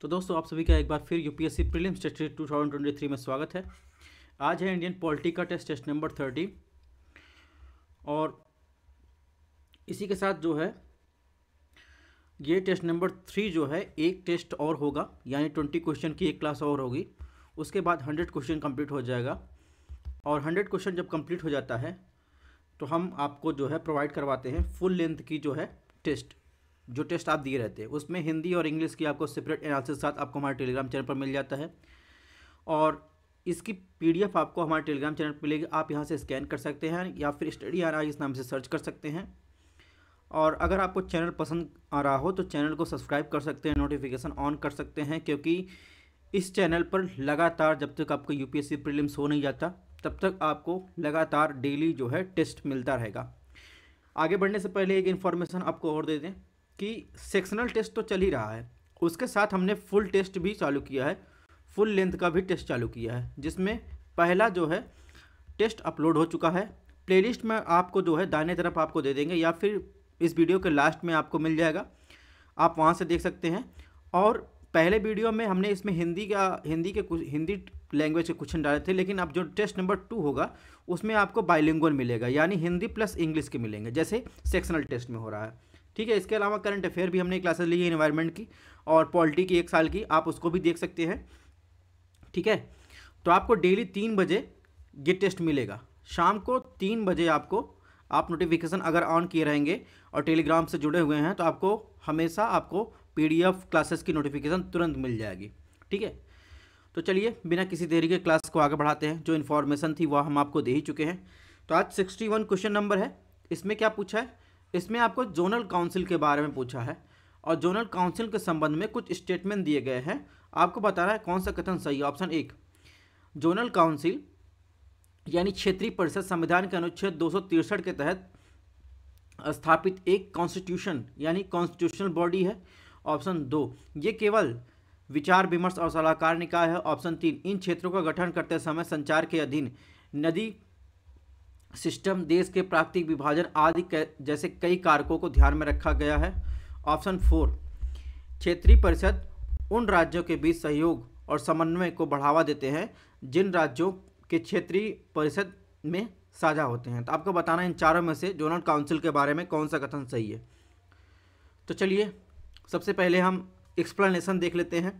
तो दोस्तों आप सभी का एक बार फिर यूपीएससी प्रीलिम्स टेस्ट 2023 में स्वागत है आज है इंडियन पॉलिटी का टेस्ट टेस्ट नंबर थर्टी और इसी के साथ जो है ये टेस्ट नंबर थ्री जो है एक टेस्ट और होगा यानी ट्वेंटी क्वेश्चन की एक क्लास और होगी उसके बाद हंड्रेड क्वेश्चन कम्प्लीट हो जाएगा और हंड्रेड क्वेश्चन जब कम्प्लीट हो जाता है तो हम आपको जो है प्रोवाइड करवाते हैं फुल लेंथ की जो है टेस्ट जो टेस्ट आप दिए रहते हैं उसमें हिंदी और इंग्लिश की आपको सेपरेट एनालिसिस साथ आपको हमारे टेलीग्राम चैनल पर मिल जाता है और इसकी पीडीएफ आपको हमारे टेलीग्राम चैनल पर मिलेगी आप यहाँ से स्कैन कर सकते हैं या फिर स्टडी आ रहा है इस नाम से सर्च कर सकते हैं और अगर आपको चैनल पसंद आ रहा हो तो चैनल को सब्सक्राइब कर सकते हैं नोटिफिकेशन ऑन कर सकते हैं क्योंकि इस चैनल पर लगातार जब तक आपको यू पी हो नहीं जाता तब तक आपको लगातार डेली जो है टेस्ट मिलता रहेगा आगे बढ़ने से पहले एक इन्फॉर्मेशन आपको और दे दें कि सेक्शनल टेस्ट तो चल ही रहा है उसके साथ हमने फुल टेस्ट भी चालू किया है फुल लेंथ का भी टेस्ट चालू किया है जिसमें पहला जो है टेस्ट अपलोड हो चुका है प्लेलिस्ट में आपको जो है दाने तरफ आपको दे देंगे या फिर इस वीडियो के लास्ट में आपको मिल जाएगा आप वहाँ से देख सकते हैं और पहले वीडियो में हमने इसमें हिंदी का हिंदी के कुछ हिंदी लैंग्वेज के क्वेश्चन डाले थे लेकिन अब जो टेस्ट नंबर टू होगा उसमें आपको बाइलिंगुअल मिलेगा यानी हिंदी प्लस इंग्लिश के मिलेंगे जैसे सेक्शनल टेस्ट में हो रहा है ठीक है इसके अलावा करंट अफेयर भी हमने क्लासेस ली है इन्वायरमेंट की और पॉलिटी की एक साल की आप उसको भी देख सकते हैं ठीक है तो आपको डेली तीन बजे ये टेस्ट मिलेगा शाम को तीन बजे आपको आप नोटिफिकेशन अगर ऑन किए रहेंगे और टेलीग्राम से जुड़े हुए हैं तो आपको हमेशा आपको पीडीएफ क्लासेस की नोटिफिकेशन तुरंत मिल जाएगी ठीक है तो चलिए बिना किसी देरी के क्लास को आगे बढ़ाते हैं जो इन्फॉर्मेशन थी वह हम आपको दे ही चुके हैं तो आज सिक्सटी वन क्वेश्चन नंबर है इसमें क्या पूछा है इसमें आपको जोनल काउंसिल के बारे में पूछा है और जोनल काउंसिल के संबंध में कुछ स्टेटमेंट दिए गए हैं आपको बताना है कौन सा कथन सही है ऑप्शन एक जोनल काउंसिल यानी क्षेत्रीय परिषद संविधान के अनुच्छेद दो के तहत स्थापित एक कॉन्स्टिट्यूशन यानी कॉन्स्टिट्यूशनल बॉडी है ऑप्शन दो ये केवल विचार विमर्श और सलाहकार निकाय है ऑप्शन तीन इन क्षेत्रों का गठन करते समय संचार के अधीन नदी सिस्टम देश के प्राकृतिक विभाजन आदि जैसे कई कारकों को ध्यान में रखा गया है ऑप्शन फोर क्षेत्रीय परिषद उन राज्यों के बीच सहयोग और समन्वय को बढ़ावा देते हैं जिन राज्यों के क्षेत्रीय परिषद में साझा होते हैं तो आपको बताना इन चारों में से जोनल काउंसिल के बारे में कौन सा कथन सही है तो चलिए सबसे पहले हम एक्सप्लेनेशन देख लेते हैं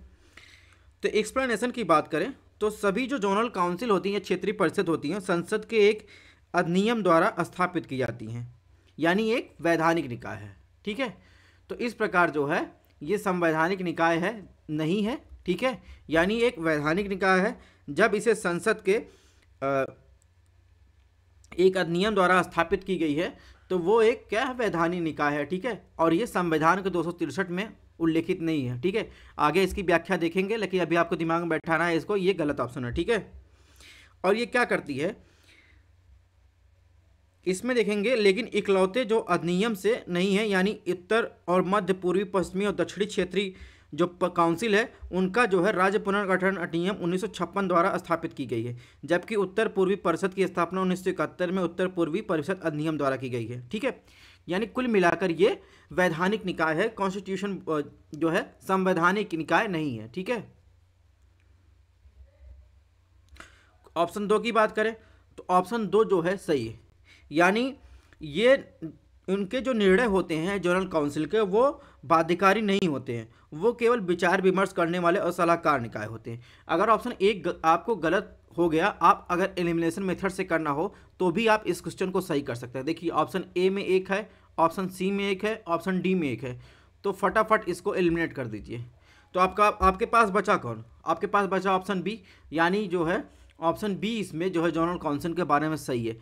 तो एक्सप्लेनेशन की बात करें तो सभी जो जोनल काउंसिल होती हैं क्षेत्रीय परिषद होती हैं संसद के एक अधिनियम द्वारा स्थापित की जाती हैं यानी एक वैधानिक निकाय है ठीक है तो इस प्रकार जो है ये संवैधानिक निकाय है नहीं है ठीक है यानी एक वैधानिक निकाय है जब इसे संसद के एक अधिनियम द्वारा स्थापित की गई है तो वो एक क्या है वैधानिक निकाय है ठीक है और ये संविधान के दो में उल्लेखित नहीं है ठीक है आगे इसकी व्याख्या देखेंगे लेकिन अभी आपको दिमाग में बैठाना है इसको ये गलत ऑप्शन है ठीक है और ये क्या करती है इसमें देखेंगे लेकिन इकलौते जो अधिनियम से नहीं है यानी उत्तर और मध्य पूर्वी पश्चिमी और दक्षिणी क्षेत्रीय जो काउंसिल है उनका जो है राज्य पुनर्गठन अधिनियम उन्नीस द्वारा स्थापित की गई है जबकि उत्तर पूर्वी परिषद की स्थापना उन्नीस में उत्तर पूर्वी परिषद अधिनियम द्वारा की गई है ठीक है यानी कुल मिलाकर ये वैधानिक निकाय है कॉन्स्टिट्यूशन जो है संवैधानिक निकाय नहीं है ठीक है ऑप्शन दो की बात करें तो ऑप्शन दो जो है सही है यानी ये उनके जो निर्णय होते हैं जनरल काउंसिल के वो बाध्यकारी नहीं होते हैं वो केवल विचार विमर्श करने वाले और सलाहकार निकाय होते हैं अगर ऑप्शन एक आपको गलत हो गया आप अगर एलिमिनेशन मेथड से करना हो तो भी आप इस क्वेश्चन को सही कर सकते हैं देखिए ऑप्शन ए में एक है ऑप्शन सी में एक है ऑप्शन डी में एक है तो फटाफट इसको एलिमिनेट कर दीजिए तो आपका आपके पास बचा कौन आपके पास बचा ऑप्शन बी यानी जो है ऑप्शन बी इसमें जो है जनरल काउंसिल के बारे में सही है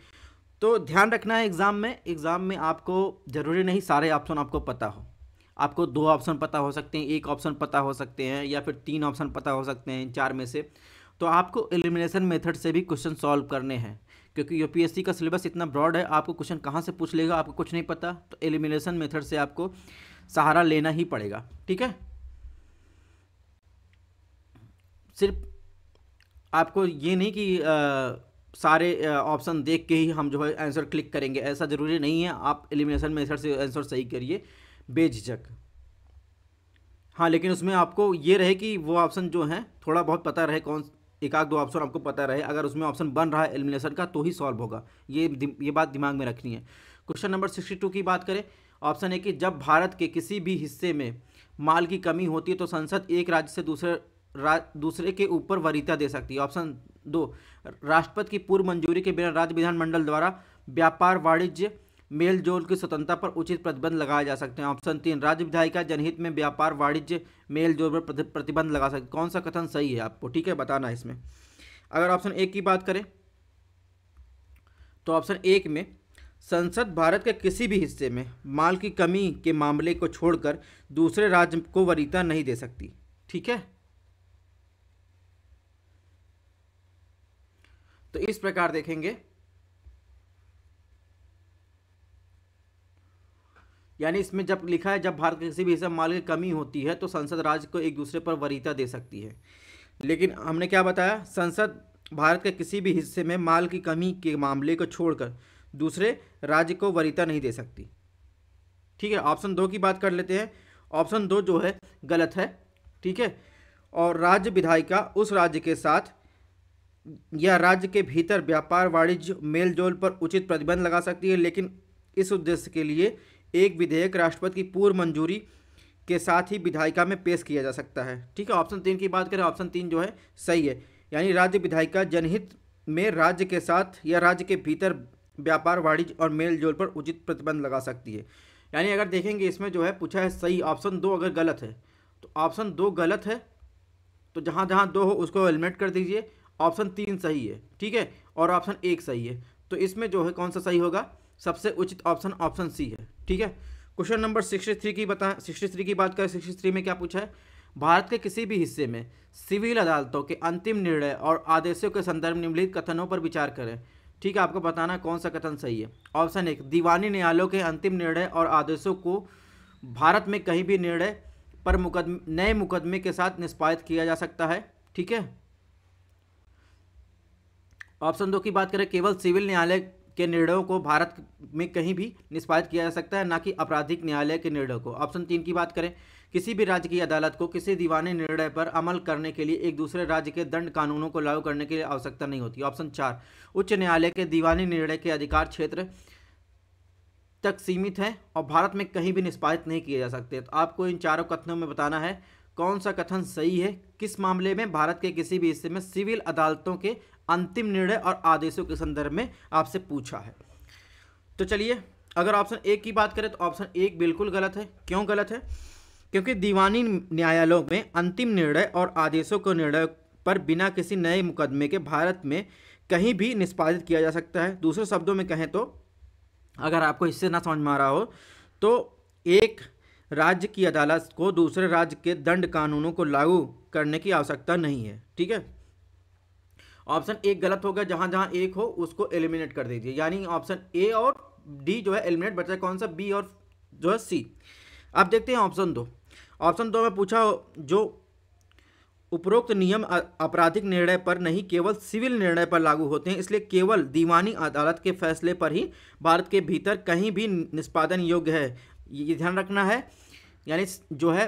तो ध्यान रखना है एग्ज़ाम में एग्ज़ाम में आपको ज़रूरी नहीं सारे ऑप्शन आपको पता हो आपको दो ऑप्शन पता हो सकते हैं एक ऑप्शन पता हो सकते हैं या फिर तीन ऑप्शन पता हो सकते हैं चार में से तो आपको एलिमिनेशन मेथड से भी क्वेश्चन सॉल्व करने हैं क्योंकि यूपीएससी का सिलेबस इतना ब्रॉड है आपको क्वेश्चन कहाँ से पूछ लेगा आपको कुछ नहीं पता तो एलिमिनेशन मेथड से आपको सहारा लेना ही पड़ेगा ठीक है सिर्फ आपको ये नहीं कि आ, सारे ऑप्शन देख के ही हम जो है आंसर क्लिक करेंगे ऐसा ज़रूरी नहीं है आप एलिमिनेशन मेथड से आंसर सही करिए बेझिझक हाँ लेकिन उसमें आपको ये रहे कि वो ऑप्शन जो है थोड़ा बहुत पता रहे कौन एक आध दो ऑप्शन आपको पता रहे अगर उसमें ऑप्शन बन रहा है एलिमिनेशन का तो ही सॉल्व होगा ये ये बात दिमाग में रखनी है क्वेश्चन नंबर सिक्सटी टू की बात करें ऑप्शन है कि जब भारत के किसी भी हिस्से में माल की कमी होती है तो संसद एक राज्य से दूसरे दूसरे के ऊपर वरीता दे सकती है ऑप्शन दो राष्ट्रपति की पूर्व मंजूरी के बिना राज्य विधानमंडल द्वारा व्यापार वाणिज्य मेल जोल की स्वतंत्रता पर उचित प्रतिबंध लगाए जा सकते हैं ऑप्शन तीन राज्य विधायिका जनहित में व्यापार वाणिज्य मेल जोल पर प्रतिबंध लगा सकते कौन सा कथन सही है आपको ठीक है बताना इसमें अगर ऑप्शन एक की बात करें तो ऑप्शन एक में संसद भारत के किसी भी हिस्से में माल की कमी के मामले को छोड़कर दूसरे राज्य को वरीता नहीं दे सकती ठीक है तो इस प्रकार देखेंगे यानी इसमें जब लिखा है जब भारत के किसी भी हिस्से माल की कमी होती है तो संसद राज्य को एक दूसरे पर वरीता दे सकती है लेकिन हमने क्या बताया संसद भारत के किसी भी हिस्से में माल की कमी के मामले को छोड़कर दूसरे राज्य को वरीता नहीं दे सकती ठीक है ऑप्शन दो की बात कर लेते हैं ऑप्शन दो जो है गलत है ठीक है और राज्य विधायिका उस राज्य के साथ या राज्य के भीतर व्यापार वाणिज्य मेल जोल पर उचित प्रतिबंध लगा सकती है लेकिन इस उद्देश्य के लिए एक विधेयक राष्ट्रपति की पूर्व मंजूरी के साथ ही विधायिका में पेश किया जा सकता है ठीक है ऑप्शन तीन की बात करें ऑप्शन तीन जो है सही है यानी राज्य विधायिका जनहित में राज्य के साथ या राज्य के भीतर व्यापार वाणिज्य और मेल जोल पर उचित प्रतिबंध लगा सकती है यानी अगर देखेंगे इसमें जो है पूछा है सही ऑप्शन दो अगर गलत है तो ऑप्शन दो गलत है तो जहाँ जहाँ दो हो उसको हेलमेट कर दीजिए ऑप्शन तीन सही है ठीक है और ऑप्शन एक सही है तो इसमें जो है कौन सा सही होगा सबसे उचित ऑप्शन ऑप्शन सी है ठीक है क्वेश्चन नंबर सिक्सटी थ्री की बताएं सिक्सटी थ्री की बात करें सिक्सटी थ्री में क्या पूछा है भारत के किसी भी हिस्से में सिविल अदालतों के अंतिम निर्णय और आदेशों के संदर्भ निम्नलिखित कथनों पर विचार करें ठीक है आपको बताना कौन सा कथन सही है ऑप्शन एक दीवानी न्यायालयों के अंतिम निर्णय और आदेशों को भारत में कहीं भी निर्णय पर मुकदमे नए मुकदमे के साथ निष्पादित किया जा सकता है ठीक है ऑप्शन दो की बात करें केवल सिविल न्यायालय के निर्णयों को भारत में कहीं भी निष्पादित किया जा सकता है ना कि आपराधिक न्यायालय के निर्णयों को ऑप्शन तीन की बात करें किसी भी राज्य की अदालत को किसी दीवाने निर्णय पर अमल करने के लिए एक दूसरे राज्य के दंड कानूनों को लागू करने के लिए आवश्यकता नहीं होती ऑप्शन चार उच्च न्यायालय के दीवानी निर्णय के अधिकार क्षेत्र तक सीमित है और भारत में कहीं भी निष्पादित नहीं किए जा सकते तो आपको इन चारों कथनों में बताना है कौन सा कथन सही है किस मामले में भारत के किसी भी हिस्से में सिविल अदालतों के अंतिम निर्णय और आदेशों के संदर्भ में आपसे पूछा है तो चलिए अगर ऑप्शन एक की बात करें तो ऑप्शन एक बिल्कुल गलत है क्यों गलत है क्योंकि दीवानी न्यायालयों में अंतिम निर्णय और आदेशों के निर्णय पर बिना किसी नए मुकदमे के भारत में कहीं भी निष्पादित किया जा सकता है दूसरे शब्दों में कहें तो अगर आपको इससे ना समझ में आ रहा हो तो एक राज्य की अदालत को दूसरे राज्य के दंड कानूनों को लागू करने की आवश्यकता नहीं है ठीक है ऑप्शन एक गलत हो गया जहां जहां एक हो उसको एलिमिनेट कर दीजिए यानी ऑप्शन ए और डी जो है एलिमिनेट बचा कौन सा बी और जो है सी अब देखते हैं ऑप्शन दो ऑप्शन दो में पूछा जो उपरोक्त नियम आपराधिक निर्णय पर नहीं केवल सिविल निर्णय पर लागू होते हैं इसलिए केवल दीवानी अदालत के फैसले पर ही भारत के भीतर कहीं भी निष्पादन योग्य है ये ध्यान रखना है यानी जो है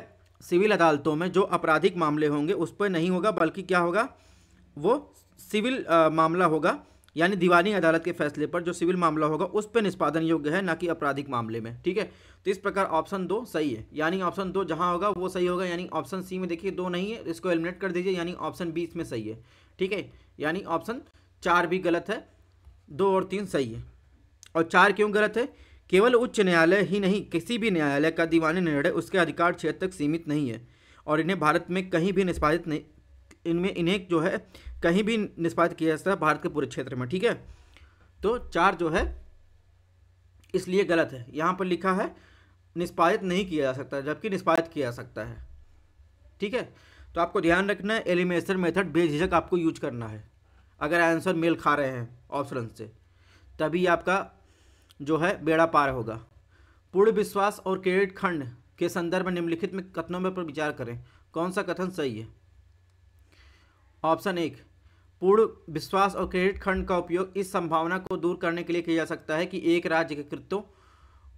सिविल अदालतों में जो आपराधिक मामले होंगे उस पर नहीं होगा बल्कि क्या होगा वो सिविल मामला होगा यानी दीवानी अदालत के फैसले पर जो सिविल मामला होगा उस पर निष्पादन योग्य है ना कि आपराधिक मामले में ठीक है तो इस प्रकार ऑप्शन दो सही है यानी ऑप्शन दो जहां होगा वो सही होगा यानी ऑप्शन सी में देखिए दो नहीं है इसको एलिमिनेट कर दीजिए यानी ऑप्शन बी इसमें सही है ठीक है यानी ऑप्शन चार भी गलत है दो और तीन सही है और चार क्यों गलत है केवल उच्च न्यायालय ही नहीं किसी भी न्यायालय का दीवानी निर्णय उसके अधिकार क्षेत्र तक सीमित नहीं है और इन्हें भारत में कहीं भी निष्पादित नहीं इनमें इन्हें जो है कहीं भी निष्पादित किया जा सकता है भारत के पूरे क्षेत्र में ठीक है तो चार जो है इसलिए गलत है यहाँ पर लिखा है निष्पादित नहीं किया जा सकता जबकि निष्पादित किया जा सकता है ठीक है तो आपको ध्यान रखना है एलिमिनेशन मेथड बेझिझक आपको यूज करना है अगर आंसर मेल खा रहे हैं ऑप्शन से तभी आपका जो है बेड़ा पार होगा पूर्ण विश्वास और क्रेडिट खंड के संदर्भ में निम्नलिखित में कथनों में पर विचार करें कौन सा कथन सही है ऑप्शन एक पूर्ण विश्वास और क्रेडिट खंड का उपयोग इस संभावना को दूर करने के लिए किया जा सकता है कि एक राज्य के कृत्यों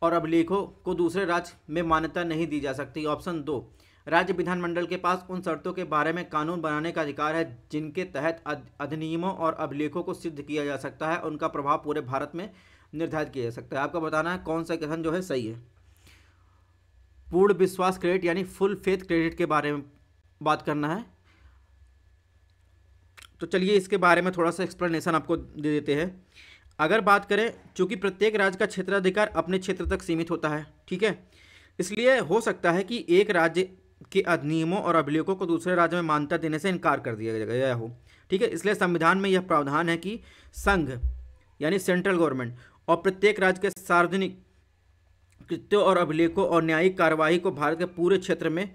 और अभिलेखों को दूसरे राज्य में मान्यता नहीं दी जा सकती ऑप्शन दो राज्य विधानमंडल के पास उन शर्तों के बारे में कानून बनाने का अधिकार है जिनके तहत अधिनियमों और अभिलेखों को सिद्ध किया जा सकता है उनका प्रभाव पूरे भारत में निर्धारित किया जा सकता है आपको बताना है कौन सा कथन जो है सही है पूर्ण विश्वास क्रेडिट यानी फुल फेथ क्रेडिट के बारे में बात करना है तो चलिए इसके बारे में थोड़ा सा एक्सप्लेनेशन आपको दे देते हैं अगर बात करें चूँकि प्रत्येक राज्य का क्षेत्राधिकार अपने क्षेत्र तक सीमित होता है ठीक है इसलिए हो सकता है कि एक राज्य के अधिनियमों और अभिलेखों को दूसरे राज्य में मान्यता देने से इनकार कर दिया गया हो ठीक है इसलिए संविधान में यह प्रावधान है कि संघ यानी सेंट्रल गवर्नमेंट और प्रत्येक राज्य के सार्वजनिक कृत्यों और अभिलेखों और न्यायिक कार्यवाही को भारत के पूरे क्षेत्र में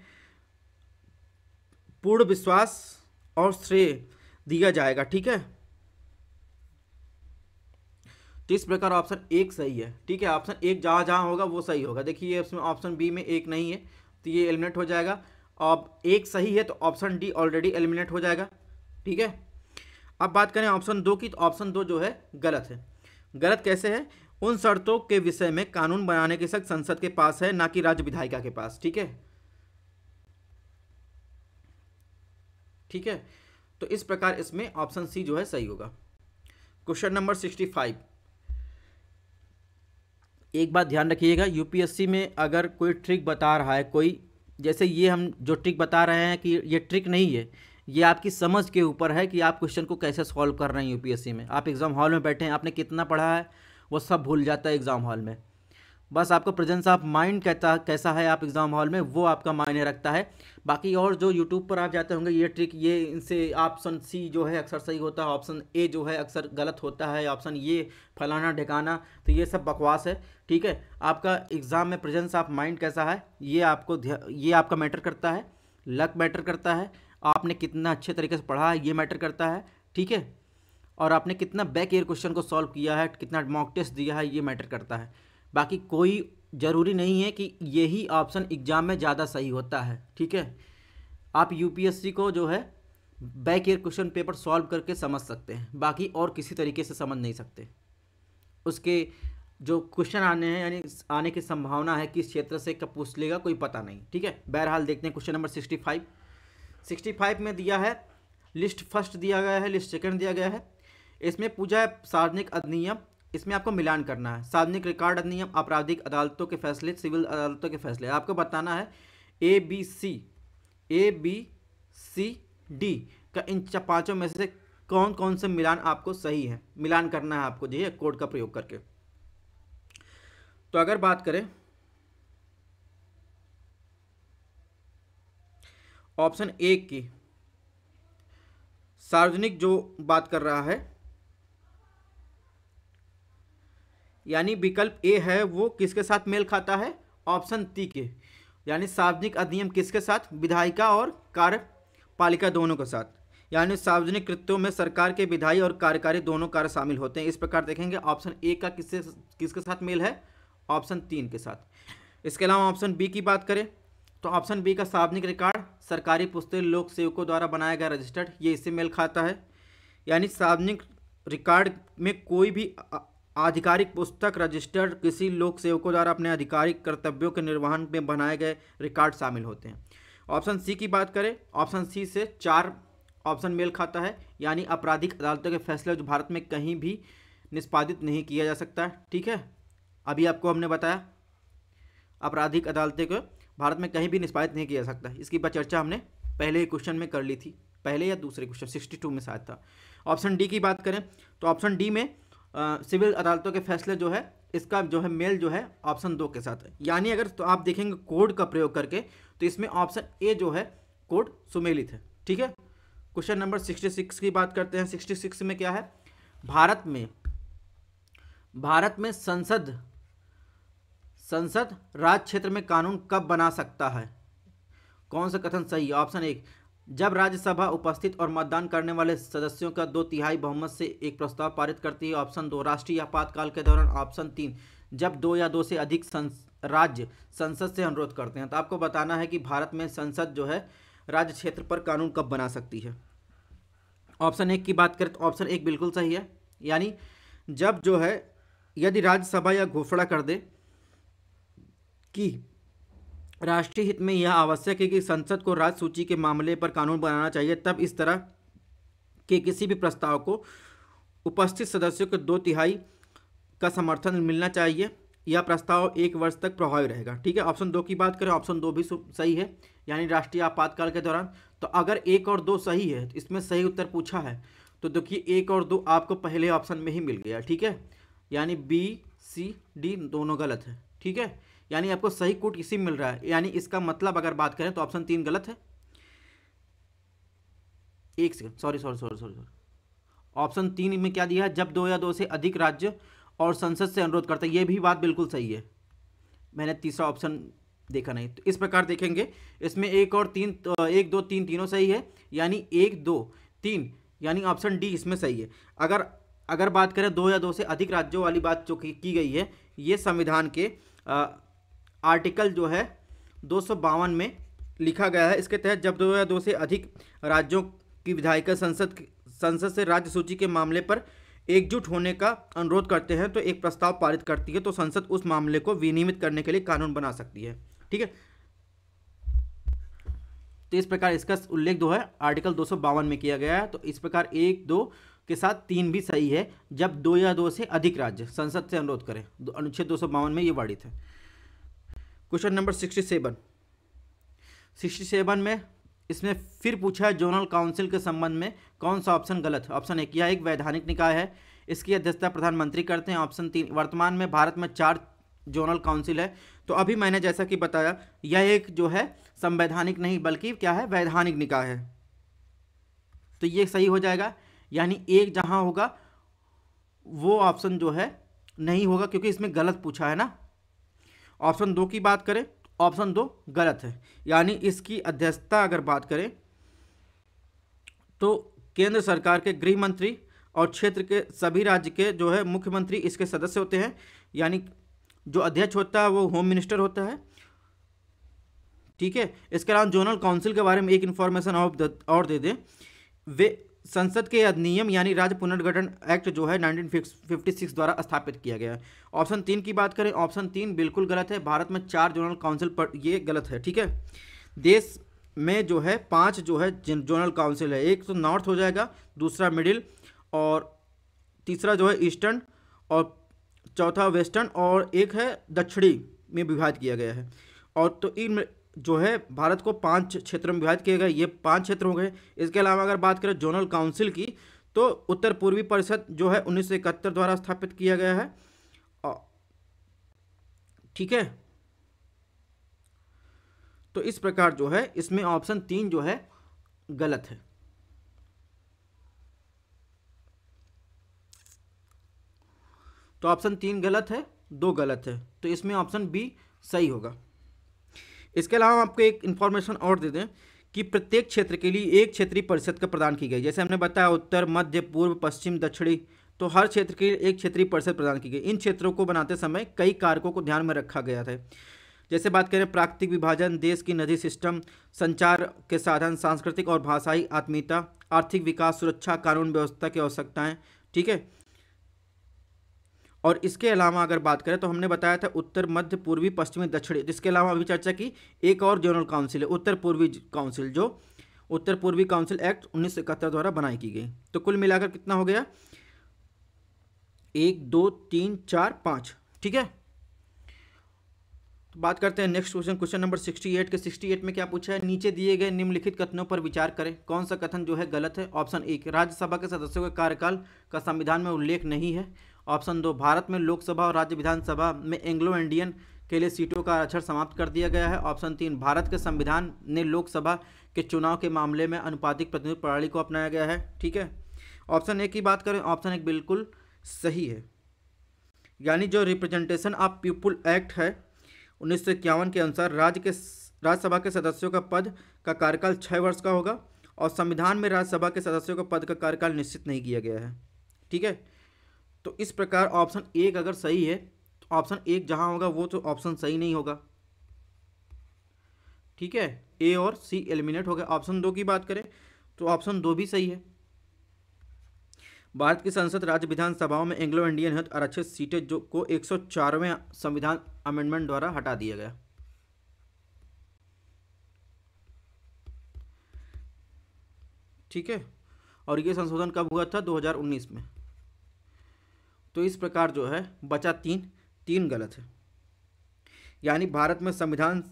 पूर्ण विश्वास और श्रेय दिया जाएगा ठीक है तो इस प्रकार ऑप्शन एक सही है ठीक है ऑप्शन एक जहाँ जहाँ होगा वो सही होगा देखिए इसमें ऑप्शन बी में एक नहीं है तो ये एलिमिनेट हो जाएगा अब एक सही है तो ऑप्शन डी ऑलरेडी एलिमिनेट हो जाएगा ठीक है अब बात करें ऑप्शन दो की तो ऑप्शन दो जो है गलत है गलत कैसे है उन शर्तों के विषय में कानून बनाने के शख्स संसद के पास है ना कि राज्य विधायिका के पास ठीक है ठीक है तो इस प्रकार इसमें ऑप्शन सी जो है सही होगा क्वेश्चन नंबर सिक्सटी फाइव एक बात ध्यान रखिएगा यूपीएससी में अगर कोई ट्रिक बता रहा है कोई जैसे ये हम जो ट्रिक बता रहे हैं कि ये ट्रिक नहीं है ये आपकी समझ के ऊपर है कि आप क्वेश्चन को कैसे सॉल्व कर रहे हैं यूपीएससी में आप एग्ज़ाम हॉल में बैठे हैं आपने कितना पढ़ा है वो सब भूल जाता है एग्ज़ाम हॉल में बस आपका प्रेजेंस ऑफ माइंड कहता कैसा है आप एग्ज़ाम हॉल में वो आपका मायने रखता है बाकी और जो यूट्यूब पर आप जाते होंगे ये ट्रिक ये इनसे ऑप्शन सी जो है अक्सर सही होता है ऑप्शन ए जो है अक्सर गलत होता है ऑप्शन ये फलाना ढिकाना तो ये सब बकवास है ठीक है आपका एग्ज़ाम में प्रेजेंस ऑफ माइंड कैसा है ये आपको ये आपका मैटर करता है लक मैटर करता है आपने कितना अच्छे तरीके से पढ़ा है ये मैटर करता है ठीक है और आपने कितना बैक एयर क्वेश्चन को सॉल्व किया है कितना मॉक टेस्ट दिया है ये मैटर करता है बाकी कोई ज़रूरी नहीं है कि यही ऑप्शन एग्ज़ाम में ज़्यादा सही होता है ठीक है आप यूपीएससी को जो है back year question paper solve करके समझ सकते हैं बाकी और किसी तरीके से समझ नहीं सकते उसके जो क्वेश्चन आने हैं यानी आने की संभावना है किस क्षेत्र से कब पूछ लेगा कोई पता नहीं ठीक है बहरहाल देखते हैं question number sixty five sixty five में दिया है लिस्ट फर्स्ट दिया गया है लिस्ट सेकंड दिया गया है इसमें पूछा है सार्वजनिक अधिनियम इसमें आपको मिलान करना है सार्वजनिक रिकॉर्ड अधिनियम आपराधिक अदालतों के फैसले सिविल अदालतों के फैसले आपको बताना है A B C A B C D का इन पाँचों में से कौन कौन से मिलान आपको सही है मिलान करना है आपको जी कोड का प्रयोग करके तो अगर बात करें ऑप्शन ए की सार्वजनिक जो बात कर रहा है यानी विकल्प ए है वो किसके साथ मेल खाता है ऑप्शन ती के यानी सार्वजनिक अधिनियम किसके साथ विधायिका और कार्यपालिका दोनों के साथ यानी सार्वजनिक कृत्यों में सरकार के विधायी और कार्यकारी दोनों कार्य शामिल होते हैं इस प्रकार देखेंगे ऑप्शन ए का किससे किसके साथ मेल है ऑप्शन तीन के साथ इसके अलावा ऑप्शन बी की बात करें तो ऑप्शन बी का सार्वजनिक रिकॉर्ड सरकारी पुस्तक लोक सेवकों द्वारा बनाया गया रजिस्टर्ड ये इससे मेल खाता है यानी सार्वजनिक रिकॉर्ड में कोई भी आधिकारिक पुस्तक रजिस्टर्ड किसी लोक सेवकों द्वारा अपने आधिकारिक कर्तव्यों के निर्वहन में बनाए गए रिकॉर्ड शामिल होते हैं ऑप्शन सी की बात करें ऑप्शन सी से चार ऑप्शन मेल खाता है यानी आपराधिक अदालतों के फैसले जो भारत में कहीं भी निष्पादित नहीं किया जा सकता है ठीक है अभी आपको हमने बताया आपराधिक अदालतें को भारत में कहीं भी निष्पादित नहीं किया जा सकता इसकी चर्चा हमने पहले ही क्वेश्चन में कर ली थी पहले या दूसरे क्वेश्चन सिक्सटी टू में शायद था ऑप्शन डी की बात करें तो ऑप्शन डी में सिविल अदालतों के फैसले जो है इसका जो है मेल जो है ऑप्शन दो के साथ यानी अगर तो आप देखेंगे कोड का प्रयोग करके तो इसमें ऑप्शन ए जो है कोड सुमेलित है ठीक है क्वेश्चन नंबर सिक्सटी सिक्स की बात करते हैं सिक्सटी सिक्स में क्या है भारत में भारत में संसद संसद राज क्षेत्र में कानून कब बना सकता है कौन सा कथन सही है ऑप्शन एक जब राज्यसभा उपस्थित और मतदान करने वाले सदस्यों का दो तिहाई बहुमत से एक प्रस्ताव पारित करती है ऑप्शन दो राष्ट्रीय आपातकाल के दौरान ऑप्शन तीन जब दो या दो से अधिक संस, राज्य संसद से अनुरोध करते हैं तो आपको बताना है कि भारत में संसद जो है राज्य क्षेत्र पर कानून कब बना सकती है ऑप्शन एक की बात करें तो ऑप्शन एक बिल्कुल सही है यानी जब जो है यदि राज्यसभा या घोषणा कर दे कि राष्ट्रीय हित में यह आवश्यक है कि संसद को राज सूची के मामले पर कानून बनाना चाहिए तब इस तरह के किसी भी प्रस्ताव को उपस्थित सदस्यों के दो तिहाई का समर्थन मिलना चाहिए यह प्रस्ताव एक वर्ष तक प्रभावी रहेगा ठीक है ऑप्शन दो की बात करें ऑप्शन दो भी सही है यानी राष्ट्रीय आपातकाल के दौरान तो अगर एक और दो सही है तो इसमें सही उत्तर पूछा है तो देखिए एक और दो आपको पहले ऑप्शन में ही मिल गया ठीक है यानी बी सी डी दोनों गलत है ठीक है यानी आपको सही कूट इसी मिल रहा है यानी इसका मतलब अगर बात करें तो ऑप्शन तीन गलत है एक second sorry sorry sorry sorry sorry option तीन में क्या दिया है जब दो या दो से अधिक राज्य और संसद से अनुरोध करते हैं ये भी बात बिल्कुल सही है मैंने तीसरा ऑप्शन देखा नहीं तो इस प्रकार देखेंगे इसमें एक और तीन एक दो तीन तीनों सही है यानी एक दो तीन यानी ऑप्शन डी इसमें सही है अगर अगर बात करें दो या दो से अधिक राज्यों वाली बात जो की, की गई है ये संविधान के आ, आर्टिकल जो है दो में लिखा गया है इसके तहत जब दो या दो से अधिक राज्यों की विधायिका संसद संसद से राज्य सूची के मामले पर एकजुट होने का अनुरोध करते हैं तो एक प्रस्ताव पारित करती है तो संसद उस मामले को विनियमित करने के लिए कानून बना सकती है ठीक है तो इस प्रकार इसका उल्लेख दो है आर्टिकल दो में किया गया है तो इस प्रकार एक दो के साथ तीन भी सही है जब दो या दो से अधिक राज्य संसद से अनुरोध करें अनुच्छेद दो में ये वर्णित है question number sixty seven sixty seven में इसमें फिर पूछा है जोनल काउंसिल के संबंध में कौन सा ऑप्शन गलत ऑप्शन एक यह एक वैधानिक निकाय है इसकी अध्यक्षता प्रधानमंत्री करते हैं ऑप्शन तीन वर्तमान में भारत में चार जोनल काउंसिल है तो अभी मैंने जैसा कि बताया यह एक जो है संवैधानिक नहीं बल्कि क्या है वैधानिक निकाय है तो ये सही हो जाएगा यानी एक जहाँ होगा वो ऑप्शन जो है नहीं होगा क्योंकि इसमें गलत पूछा है ना ऑप्शन दो की बात करें ऑप्शन दो गलत है यानी इसकी अध्यक्षता अगर बात करें तो केंद्र सरकार के गृह मंत्री और क्षेत्र के सभी राज्य के जो है मुख्यमंत्री इसके सदस्य होते हैं यानी जो अध्यक्ष होता है वो होम मिनिस्टर होता है ठीक है इसके अलावा जोनल काउंसिल के बारे में एक इन्फॉर्मेशन और दे, और दे दें वे संसद के अधिनियम यानी राज्य पुनर्गठन एक्ट जो है 1956 द्वारा स्थापित किया गया है ऑप्शन तीन की बात करें ऑप्शन तीन बिल्कुल गलत है भारत में चार जोनल काउंसिल पर ये गलत है ठीक है देश में जो है पांच जो है जोनल काउंसिल है एक तो नॉर्थ हो जाएगा दूसरा मिडिल और तीसरा जो है ईस्टर्न और चौथा वेस्टर्न और एक है दक्षिणी में विभाजित किया गया है और तो इन जो है भारत को पांच क्षेत्र में विभाजित किए गए ये पांच क्षेत्र हो गए इसके अलावा अगर बात करें जोनल काउंसिल की तो उत्तर पूर्वी परिषद जो है उन्नीस द्वारा स्थापित किया गया है ठीक है तो इस प्रकार जो है इसमें ऑप्शन तीन जो है गलत है तो ऑप्शन तीन गलत है दो गलत है तो इसमें ऑप्शन बी सही होगा इसके अलावा आपको एक इन्फॉर्मेशन और दे दें कि प्रत्येक क्षेत्र के लिए एक क्षेत्रीय परिषद का प्रदान की गई जैसे हमने बताया उत्तर मध्य पूर्व पश्चिम दक्षिणी तो हर क्षेत्र के लिए एक क्षेत्रीय परिषद प्रदान की गई इन क्षेत्रों को बनाते समय कई कारकों को ध्यान में रखा गया था जैसे बात करें प्राकृतिक विभाजन देश की नदी सिस्टम संचार के साधन सांस्कृतिक और भाषाई आत्मीयता आर्थिक विकास सुरक्षा कानून व्यवस्था की आवश्यकताएं ठीक है और इसके अलावा अगर बात करें तो हमने बताया था उत्तर मध्य पूर्वी पश्चिमी दक्षिणी जिसके अलावा अभी चर्चा की एक और जोनल काउंसिल है उत्तर पूर्वी काउंसिल जो उत्तर पूर्वी काउंसिल एक्ट उन्नीस द्वारा बनाई की गई तो कुल मिलाकर कितना हो गया एक दो तीन चार पाँच ठीक है तो बात करते हैं next question question number eight के एट में क्या पूछा है नीचे दिए गए निम्नलिखित कथनों पर विचार करें कौन सा कथन जो है गलत है ऑप्शन एक राज्यसभा के सदस्यों के कार्यकाल का संविधान में उल्लेख नहीं है ऑप्शन दो भारत में लोकसभा और राज्य विधानसभा में एंग्लो इंडियन के लिए सीटों का आरक्षण समाप्त कर दिया गया है ऑप्शन तीन भारत के संविधान ने लोकसभा के चुनाव के मामले में अनुपातिक प्रतिनिधि प्रणाली को अपनाया गया है ठीक है ऑप्शन एक की बात करें ऑप्शन एक बिल्कुल सही है यानी जो रिप्रेजेंटेशन ऑफ पीपुल एक्ट है उन्नीस के अनुसार राज्य के राज्यसभा के सदस्यों का पद का कार्यकाल छः वर्ष का होगा और संविधान में राज्यसभा के सदस्यों का पद का कार्यकाल निश्चित नहीं किया गया है ठीक है तो इस प्रकार ऑप्शन एक अगर सही है तो ऑप्शन एक जहां होगा वो तो ऑप्शन सही नहीं होगा ठीक है ए और सी एलिमिनेट हो गया ऑप्शन दो की बात करें तो ऑप्शन दो भी सही है भारत की संसद राज्य विधानसभाओं में एंग्लो इंडियन हित आरक्षित सीटें जो को एक संविधान अमेंडमेंट द्वारा हटा दिया गया ठीक है और ये संशोधन कब हुआ था 2019 में तो इस प्रकार जो है बचा तीन तीन गलत है यानी भारत में संविधान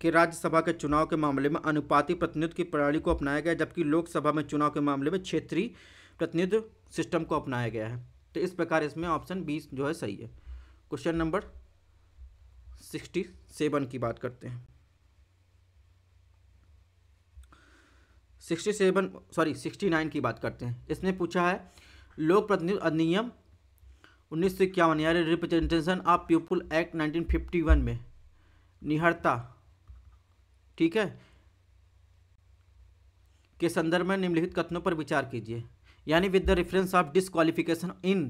के राज्यसभा के चुनाव के मामले में अनुपाती प्रतिनिधित्व की प्रणाली को अपनाया गया जबकि लोकसभा में चुनाव के मामले में क्षेत्रीय प्रतिनिधित्व सिस्टम को अपनाया गया है तो इस प्रकार इसमें ऑप्शन बीस जो है सही है क्वेश्चन नंबर सिक्सटी सेवन की बात करते हैं sixty seven sorry sixty nine की बात करते हैं इसने पूछा है लोक प्रतिनिधि अधिनियम उन्नीस सौ इक्यावन यानी रिप्रेजेंटेशन ऑफ पीपुल एक्ट 1951 में निहरता ठीक है के संदर्भ में निम्नलिखित कथनों पर विचार कीजिए यानी with the reference of disqualification in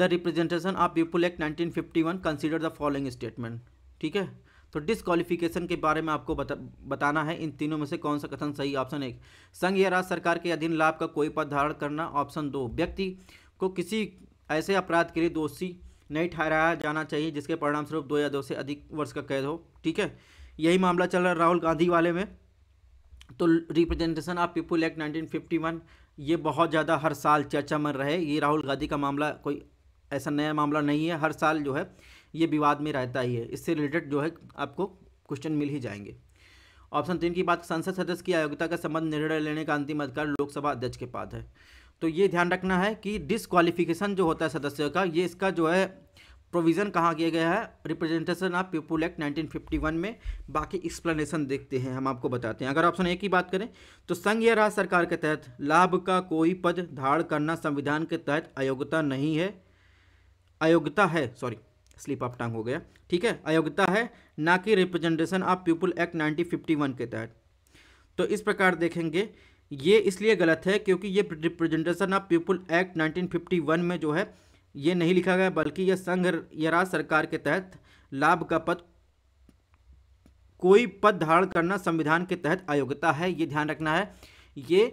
the representation of people act 1951 consider the following statement ठीक है तो डिसक्वालिफिकेशन के बारे में आपको बता, बताना है इन तीनों में से कौन सा कथन सही ऑप्शन एक संघ या राज्य सरकार के अधीन लाभ का कोई पद धारण करना ऑप्शन दो व्यक्ति को किसी ऐसे अपराध के लिए दोषी नहीं ठहराया जाना चाहिए जिसके परिणामस्वरूप दो या दो से अधिक वर्ष का कैद हो ठीक है यही मामला चल रहा है राहुल गांधी वाले में तो रिप्रेजेंटेशन ऑफ पीपुल एक्ट 1951 ये बहुत ज़्यादा हर साल चर्चा में रहे ये राहुल गांधी का मामला कोई ऐसा नया मामला नहीं है हर साल जो है ये विवाद में रहता ही है इससे रिलेटेड जो है आपको क्वेश्चन मिल ही जाएंगे ऑप्शन तीन की बात संसद सदस्य की अयोग्यता का संबंध निर्णय लेने का अंतिम अधिकार लोकसभा अध्यक्ष के पास है तो ये ध्यान रखना है कि डिसक्वालिफिकेशन जो होता है सदस्यों का ये इसका जो है प्रोविज़न कहाँ किया गया है रिप्रेजेंटेशन ऑफ पीपुल एक्ट 1951 में बाकी एक्सप्लेनेशन देखते हैं हम आपको बताते हैं अगर ऑप्शन ए की बात करें तो संघ या राज्य सरकार के तहत लाभ का कोई पद धारण करना संविधान के तहत अयोग्यता नहीं है अयोग्यता है सॉरी स्लिप ऑफ टांग हो गया ठीक है अयोग्यता है ना कि representation of people act nineteen के तहत तो इस प्रकार देखेंगे ये इसलिए गलत है क्योंकि ये रिप्रेजेंटेशन ऑफ पीपुल एक्ट 1951 में जो है ये नहीं लिखा गया बल्कि यह संघ या राज्य सरकार के तहत लाभ का पद कोई पद धारण करना संविधान के तहत अयोग्यता है ये ध्यान रखना है ये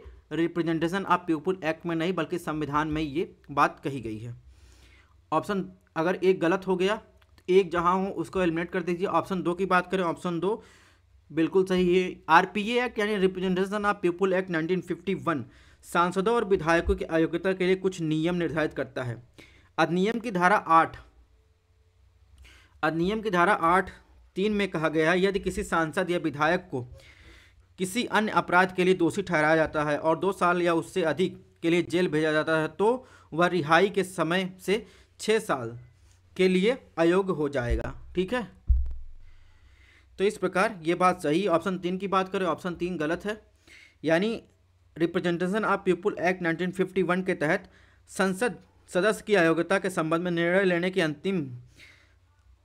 रिप्रेजेंटेशन ऑफ पीपुल एक्ट में नहीं बल्कि संविधान में ये बात कही गई है ऑप्शन अगर एक गलत हो गया तो एक जहाँ हो उसको एलिमिनेट कर दीजिए ऑप्शन दो की बात करें ऑप्शन दो बिल्कुल सही है आरपीए एक्ट यानी रिप्रेजेंटेशन ऑफ पीपुल एक्ट 1951 सांसदों और विधायकों की अयोग्यता के लिए कुछ नियम निर्धारित करता है अधिनियम की धारा आठ अधिनियम की धारा आठ तीन में कहा गया है यदि किसी सांसद या विधायक को किसी अन्य अपराध के लिए दोषी ठहराया जाता है और दो साल या उससे अधिक के लिए जेल भेजा जाता है तो वह रिहाई के समय से छः साल के लिए अयोग्य हो जाएगा ठीक है तो इस प्रकार ये बात सही ऑप्शन तीन की बात करें ऑप्शन तीन गलत है यानी representation of people act one के तहत संसद सदस्य की अयोग्यता के संबंध में निर्णय लेने के अंतिम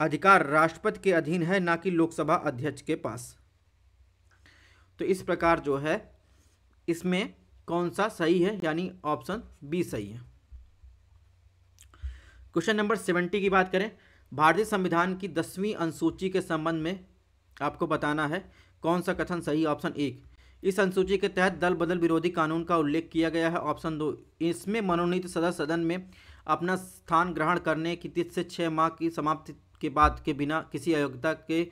अधिकार राष्ट्रपति के अधीन है ना कि लोकसभा अध्यक्ष के पास तो इस प्रकार जो है इसमें कौन सा सही है यानी ऑप्शन बी सही है क्वेश्चन नंबर सेवेंटी की बात करें भारतीय संविधान की दसवीं अनुसूची के संबंध में आपको बताना है कौन सा कथन सही ऑप्शन एक इस अनुसूची के तहत दल बदल विरोधी कानून का उल्लेख किया गया है ऑप्शन दो इसमें मनोनीत सदस्य सदन में अपना स्थान ग्रहण करने की तिथि से छः माह की समाप्ति के बाद के बिना किसी अयोग्यता के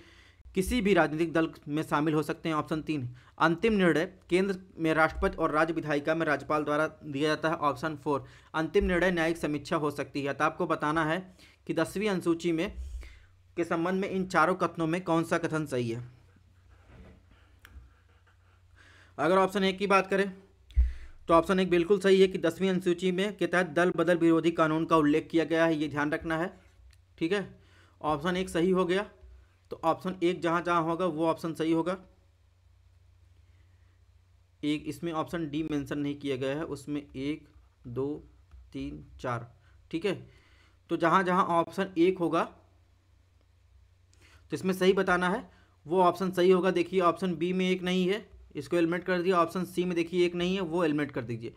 किसी भी राजनीतिक दल में शामिल हो सकते हैं ऑप्शन तीन अंतिम निर्णय केंद्र में राष्ट्रपति और राज्य विधायिका में राज्यपाल द्वारा दिया जाता है ऑप्शन फोर अंतिम निर्णय न्यायिक समीक्षा हो सकती है तो आपको बताना है कि दसवीं अनुसूची में के संबंध में इन चारों कथनों में कौन सा कथन सही है अगर ऑप्शन एक की बात करें तो ऑप्शन एक बिल्कुल सही है कि दसवीं अनुसूची में के तहत दल बदल विरोधी कानून का उल्लेख किया गया है ये ध्यान रखना है ठीक है ऑप्शन एक सही हो गया तो ऑप्शन एक जहाँ जहाँ होगा वो ऑप्शन सही होगा एक इसमें ऑप्शन डी मेंशन नहीं किया गया है उसमें एक दो तीन चार ठीक है तो जहाँ जहाँ ऑप्शन एक होगा तो इसमें सही बताना है वो ऑप्शन सही होगा देखिए ऑप्शन बी में एक नहीं है इसको एलमेट कर दीजिए ऑप्शन सी में देखिए एक नहीं है वो एलमेट कर दीजिए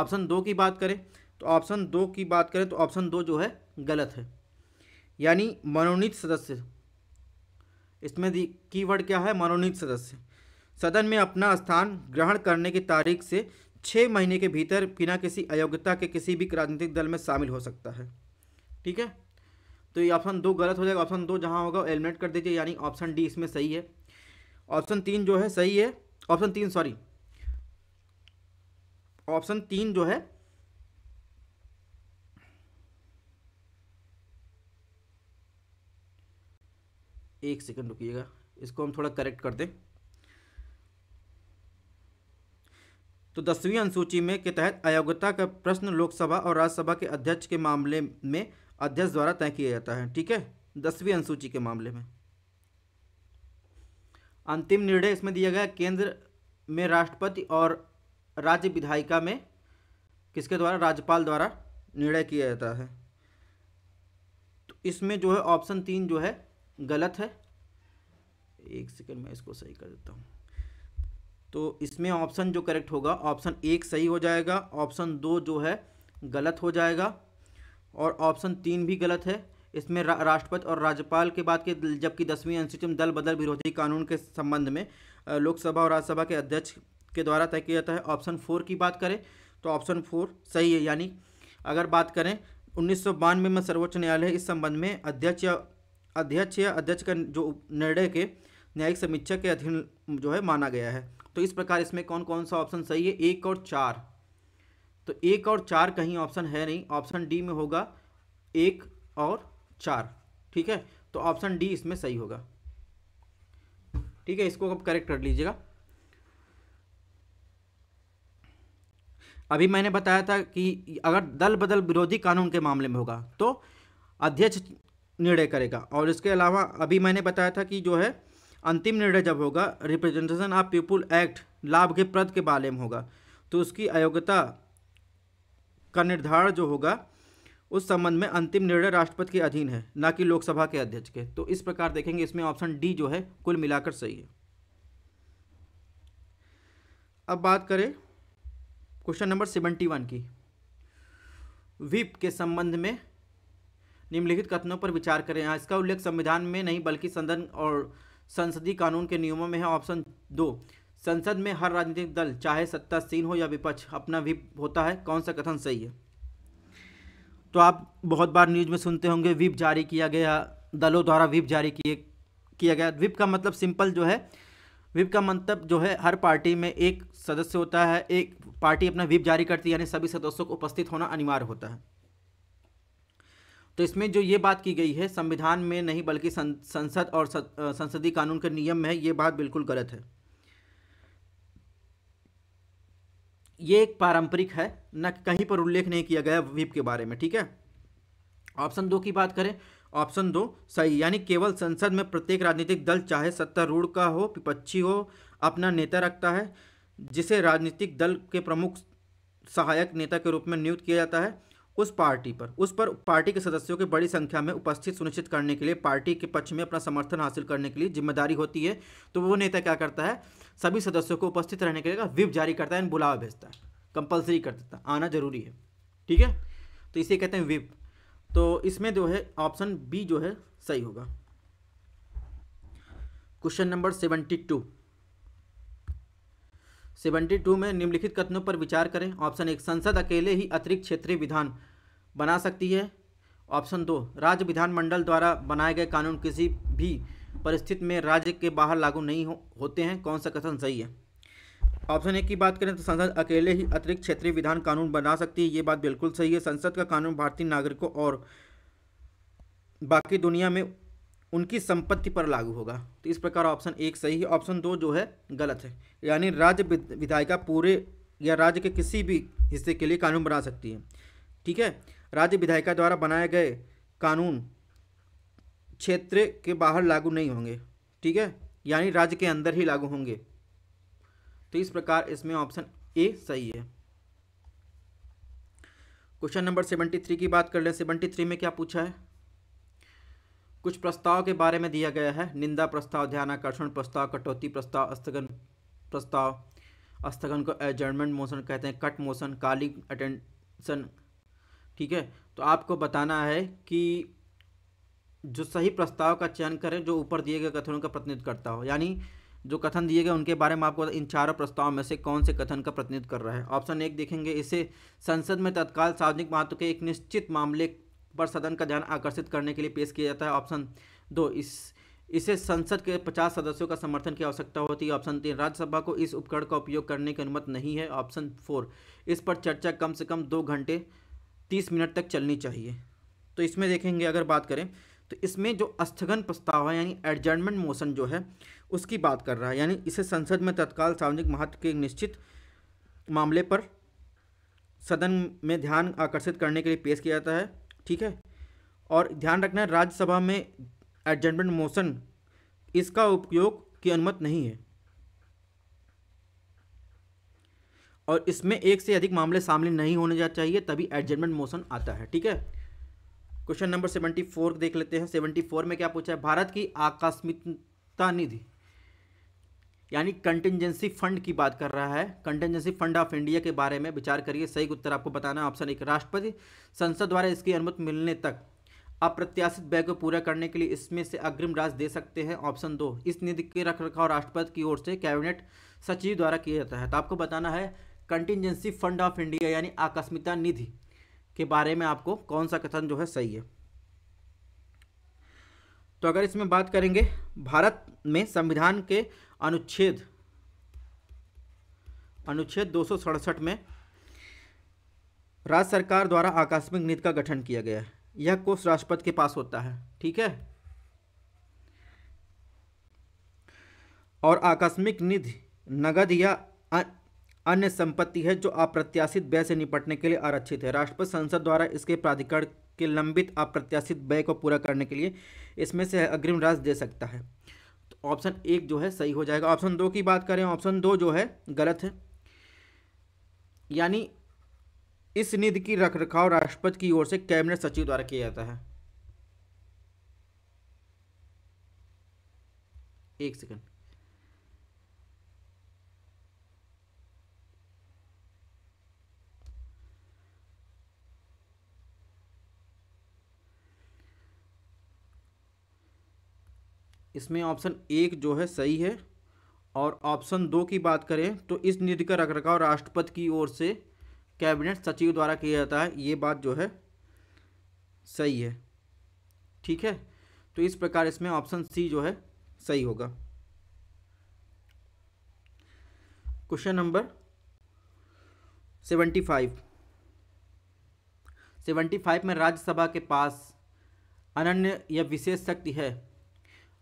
ऑप्शन दो की बात करें तो ऑप्शन दो की बात करें तो ऑप्शन दो जो है गलत है यानी मनोनीत सदस्य इसमें की वर्ड क्या है मनोनीत सदस्य सदन में अपना स्थान ग्रहण करने की तारीख से छः महीने के भीतर बिना किसी अयोग्यता के किसी भी राजनीतिक दल में शामिल हो सकता है ठीक है तो ये ऑप्शन दो गलत हो जाएगा ऑप्शन दो जहाँ होगा एलिमिनेट कर दीजिए यानी ऑप्शन डी इसमें सही है ऑप्शन तीन जो है सही है ऑप्शन तीन सॉरी ऑप्शन तीन जो है एक सेकंड रुकिएगा इसको हम थोड़ा करेक्ट कर दें तो दसवीं अनुसूची में के तहत अयोग्यता का प्रश्न लोकसभा और राज्यसभा के अध्यक्ष के मामले में अध्यक्ष द्वारा तय किया जाता है ठीक है दसवीं अनुसूची के मामले में अंतिम निर्णय इसमें दिया गया केंद्र में राष्ट्रपति और राज्य विधायिका में किसके द्वारा राज्यपाल द्वारा निर्णय किया जाता है तो इसमें जो है ऑप्शन तीन जो है गलत है एक सेकंड मैं इसको सही कर देता हूँ तो इसमें ऑप्शन जो करेक्ट होगा ऑप्शन एक सही हो जाएगा ऑप्शन दो जो है गलत हो जाएगा और ऑप्शन तीन भी गलत है इसमें रा, राष्ट्रपति और राज्यपाल के बाद के जबकि दसवीं अनुसूचित दल बदल विरोधी कानून के संबंध में लोकसभा और राज्यसभा के अध्यक्ष के द्वारा तय किया जाता है ऑप्शन फोर की बात करें तो ऑप्शन फोर सही है यानी अगर बात करें उन्नीस में सर्वोच्च न्यायालय इस संबंध में अध्यक्ष या अध्यक्ष या अध्यक्ष का जो निर्णय के न्यायिक समीक्षा के अधीन जो है माना गया है तो इस प्रकार इसमें कौन कौन सा ऑप्शन सही है एक और चार तो एक और चार कहीं ऑप्शन है नहीं ऑप्शन डी में होगा एक और चार ठीक है तो ऑप्शन डी इसमें सही होगा ठीक है इसको अब करेक्ट कर लीजिएगा अभी मैंने बताया था कि अगर दल बदल विरोधी कानून के मामले में होगा तो अध्यक्ष निर्णय करेगा और इसके अलावा अभी मैंने बताया था कि जो है अंतिम निर्णय जब होगा रिप्रेजेंटेशन ऑफ पीपुल एक्ट लाभ के प्रद के बारे में होगा तो उसकी अयोग्यता का निर्धारण जो होगा उस संबंध में अंतिम निर्णय राष्ट्रपति के अधीन है ना कि लोकसभा के अध्यक्ष के तो इस प्रकार देखेंगे इसमें ऑप्शन डी जो है कुल मिलाकर सही है अब बात करें क्वेश्चन नंबर सेवेंटी वन की व्हिप के संबंध में निम्नलिखित कथनों पर विचार करें यहाँ इसका उल्लेख संविधान में नहीं बल्कि संदन और संसदीय कानून के नियमों में है ऑप्शन दो संसद में हर राजनीतिक दल चाहे सत्तासीन हो या विपक्ष अपना विप होता है कौन सा कथन सही है तो आप बहुत बार न्यूज़ में सुनते होंगे विप जारी किया गया दलों द्वारा विप जारी किए किया गया विप का मतलब सिंपल जो है विप का मतलब जो है हर पार्टी में एक सदस्य होता है एक पार्टी अपना विप जारी करती है यानी सभी सदस्यों को उपस्थित होना अनिवार्य होता है तो इसमें जो ये बात की गई है संविधान में नहीं बल्कि संसद और संसदीय कानून के नियम में है ये बात बिल्कुल गलत है ये एक पारंपरिक है न कहीं पर उल्लेख नहीं किया गया व्हीप के बारे में ठीक है ऑप्शन दो की बात करें ऑप्शन दो सही यानी केवल संसद में प्रत्येक राजनीतिक दल चाहे सत्तारूढ़ का हो विपक्षी हो अपना नेता रखता है जिसे राजनीतिक दल के प्रमुख सहायक नेता के रूप में नियुक्त किया जाता है उस पार्टी पर उस पर पार्टी के सदस्यों की बड़ी संख्या में उपस्थित सुनिश्चित करने के लिए पार्टी के पक्ष में अपना समर्थन हासिल करने के लिए जिम्मेदारी होती है तो वो नेता क्या करता है सभी सदस्यों को उपस्थित रहने के लिए विप जारी करता है बुलावा भेजता है कंपलसरी कर देता आना जरूरी है ठीक है तो इसे कहते हैं विप तो इसमें जो है ऑप्शन बी जो है सही होगा question number seventy two seventy two में निम्नलिखित कथनों पर विचार करें ऑप्शन एक संसद अकेले ही अतिरिक्त क्षेत्रीय विधान बना सकती है ऑप्शन दो राज्य विधानमंडल द्वारा बनाए गए कानून किसी भी परिस्थिति में राज्य के बाहर लागू नहीं हो, होते हैं कौन सा कथन सही है ऑप्शन एक की बात करें तो संसद अकेले ही अतिरिक्त क्षेत्रीय विधान कानून बना सकती है ये बात बिल्कुल सही है संसद का कानून भारतीय नागरिकों और बाकी दुनिया में उनकी संपत्ति पर लागू होगा तो इस प्रकार ऑप्शन एक सही है ऑप्शन दो जो है गलत है यानी राज्य विधायिका पूरे या राज्य के किसी भी हिस्से के लिए कानून बना सकती है ठीक है राज्य विधायिका द्वारा बनाए गए कानून क्षेत्र के बाहर लागू नहीं होंगे ठीक है यानी राज्य के अंदर ही लागू होंगे तो इस प्रकार इसमें ऑप्शन ए सही है क्वेश्चन नंबर सेवेंटी थ्री की बात कर लें सेवेंटी थ्री में क्या पूछा है कुछ प्रस्ताव के बारे में दिया गया है निंदा प्रस्ताव ध्यान आकर्षण प्रस्ताव कटौती प्रस्ताव स्थगन प्रस्ताव स्थगन को एडजर्नमेंट मोशन कहते हैं कट मोशन काली अटेंशन ठीक है तो आपको बताना है कि जो सही प्रस्ताव का चयन करें जो ऊपर दिए गए कथनों का प्रतिनिधित्व करता हो यानी जो कथन दिए गए उनके बारे में आपको इन चारों प्रस्ताव में से कौन से कथन का प्रतिनिधित्व कर रहा है ऑप्शन एक देखेंगे इसे संसद में तत्काल सार्वजनिक महत्व के एक निश्चित मामले पर सदन का ध्यान आकर्षित करने के लिए पेश किया जाता है ऑप्शन दो इस इसे संसद के पचास सदस्यों का समर्थन की आवश्यकता होती है ऑप्शन तीन राज्यसभा को इस उपकरण का उपयोग करने की अनुमति नहीं है ऑप्शन फोर इस पर चर्चा कम से कम दो घंटे तीस मिनट तक चलनी चाहिए तो इसमें देखेंगे अगर बात करें तो इसमें जो स्थगन प्रस्ताव है यानी एडजमेंट मोशन जो है उसकी बात कर रहा है यानी इसे संसद में तत्काल सार्वजनिक महत्व के निश्चित मामले पर सदन में ध्यान आकर्षित करने के लिए पेश किया जाता है ठीक है और ध्यान रखना है राज्यसभा में एडजर्नमेंट मोशन इसका उपयोग की अनुमति नहीं है और इसमें एक से अधिक मामले सामने नहीं होने चाहिए तभी एडजर्नमेंट मोशन आता है ठीक है क्वेश्चन नंबर सेवेंटी फोर देख लेते हैं सेवेंटी फोर में क्या पूछा है भारत की आकस्मिकता निधि यानी कंटिजेंसी फंड की बात कर रहा है कंटिजेंसी फंड ऑफ इंडिया के बारे में विचार करिए सही उत्तर आपको बताना ऑप्शन एक राष्ट्रपति संसद द्वारा इसकी अनुमति मिलने तक अप्रत्याशित व्यय को पूरा करने के लिए इसमें से अग्रिम राज दे सकते हैं ऑप्शन दो इस निधि के रख रखाव राष्ट्रपति की ओर से कैबिनेट सचिव द्वारा किया जाता है तो आपको बताना है कंटिजेंसी फंड ऑफ इंडिया यानी आकस्मिकता निधि के बारे में आपको कौन सा कथन जो है सही है तो अगर इसमें बात करेंगे भारत में संविधान के अनुच्छेद अनुच्छेद दो में राज्य सरकार द्वारा आकस्मिक नीति का गठन किया गया है यह कोष राष्ट्रपति के पास होता है ठीक है और आकस्मिक निधि नगद या अन्य संपत्ति है जो अप्रत्याशित व्यय से निपटने के लिए आरक्षित है राष्ट्रपति संसद द्वारा इसके प्राधिकरण के लंबित अप्रत्याशित व्यय को पूरा करने के लिए इसमें से अग्रिम राशि दे सकता है तो ऑप्शन एक जो है सही हो जाएगा ऑप्शन दो की बात करें ऑप्शन दो जो है गलत है यानी इस निधि की रखरखाव राष्ट्रपति की ओर से कैबिनेट सचिव द्वारा किया जाता है एक सेकंड इसमें ऑप्शन एक जो है सही है और ऑप्शन दो की बात करें तो इस निधि का रखरखाव राष्ट्रपति की ओर से कैबिनेट सचिव द्वारा किया जाता है ये बात जो है सही है ठीक है तो इस प्रकार इसमें ऑप्शन सी जो है सही होगा question number seventy five seventy five में राज्यसभा के पास अनन्य या विशेष शक्ति है